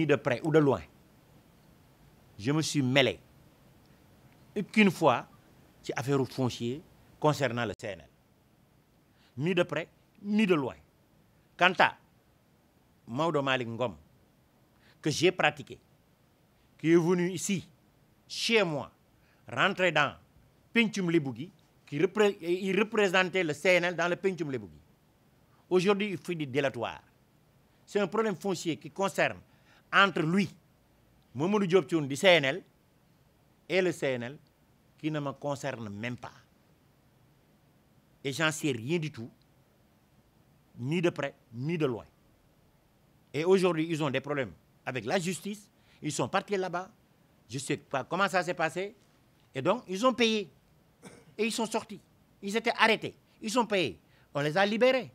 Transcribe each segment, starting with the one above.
ni de près ou de loin. Je me suis mêlé qu'une fois ci affaire foncier concernant le CNL. Ni de près, ni de loin. Quant à Maudo Malik Ngom, que j'ai pratiqué, qui est venu ici, chez moi, rentrer dans Pintum qui représentait le CNL dans le Pintum Aujourd'hui, il fait des délatoire. C'est un problème foncier qui concerne entre lui, Mamoudou Diop du CNL et le CNL qui ne me concerne même pas. Et j'en sais rien du tout, ni de près, ni de loin. Et aujourd'hui, ils ont des problèmes avec la justice. Ils sont partis là-bas. Je ne sais pas comment ça s'est passé. Et donc, ils ont payé. Et ils sont sortis. Ils étaient arrêtés. Ils ont payé, On les a libérés.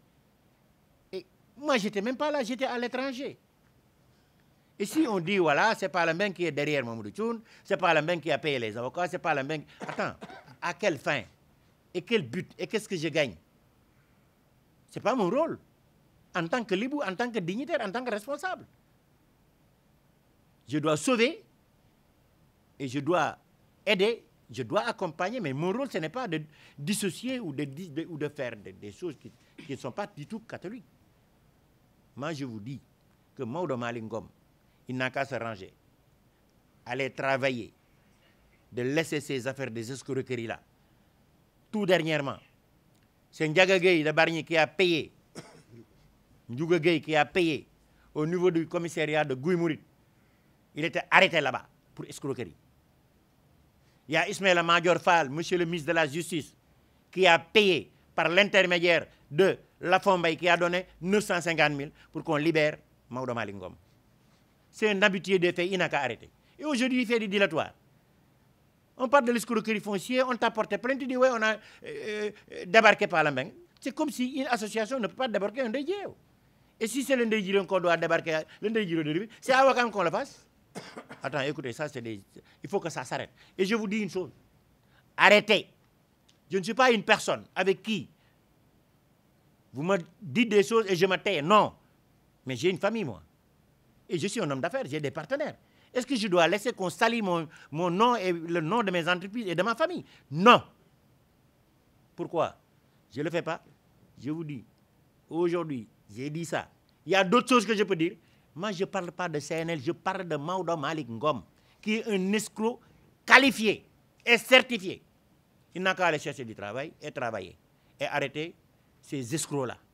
Et moi, j'étais même pas là. J'étais à l'étranger. Et si on dit, voilà, c'est même qui est derrière Mamoudou Tchoun, c'est même qui a payé les avocats, c'est le Qui... Attends, à quelle fin Et quel but Et qu'est-ce que je gagne C'est pas mon rôle. En tant que libou, en tant que dignitaire, en tant que responsable. Je dois sauver et je dois aider, je dois accompagner, mais mon rôle, ce n'est pas de dissocier ou de, ou de faire des, choses qui, ne sont pas du tout catholiques. Moi, je vous dis que Maudo Malingom, il n'a qu'à se ranger, aller travailler, de laisser ces affaires des escroqueries-là. Tout dernièrement, c'est Ndiaga de Barnier qui a payé, qui a payé au niveau du commissariat de Gouimourit. Il était arrêté là-bas pour escroquerie. Il y a Ismaël Major monsieur le ministre de la Justice, qui a payé par l'intermédiaire de la Fombaï, qui a donné 950 000 pour qu'on libère Maudou Malingom c'est un habitué des faits, il n'a qu'à arrêter. Et aujourd'hui, il fait des dilatoires. On parle de l'escroquerie foncière, on t'a porté plainte, tu dis, ouais, on a euh, euh, débarqué par la main. C'est comme si une association ne peut pas débarquer un déjeuner. Et si c'est le e qu'on doit débarquer, le e de c'est à Wakam qu'on le fasse. Attends, écoutez, ça, c'est des... il faut que ça s'arrête. Et je vous dis une chose arrêtez. Je ne suis pas une personne avec qui vous me dites des choses et je me Non. Mais j'ai une famille, moi. Et je suis un homme d'affaires, j'ai des partenaires. Est-ce que je dois laisser qu'on salie mon, nom et le nom de mes entreprises et de ma famille Non. Pourquoi Je ne le fais pas. Je vous dis, aujourd'hui, j'ai dit ça. Il y a d'autres choses que je peux dire. Moi, je ne parle pas de CNL, je parle de Maouda Malik Ngom, qui est un escroc qualifié et certifié. Il n'a qu'à aller chercher du travail et travailler et arrêter ces escrocs-là.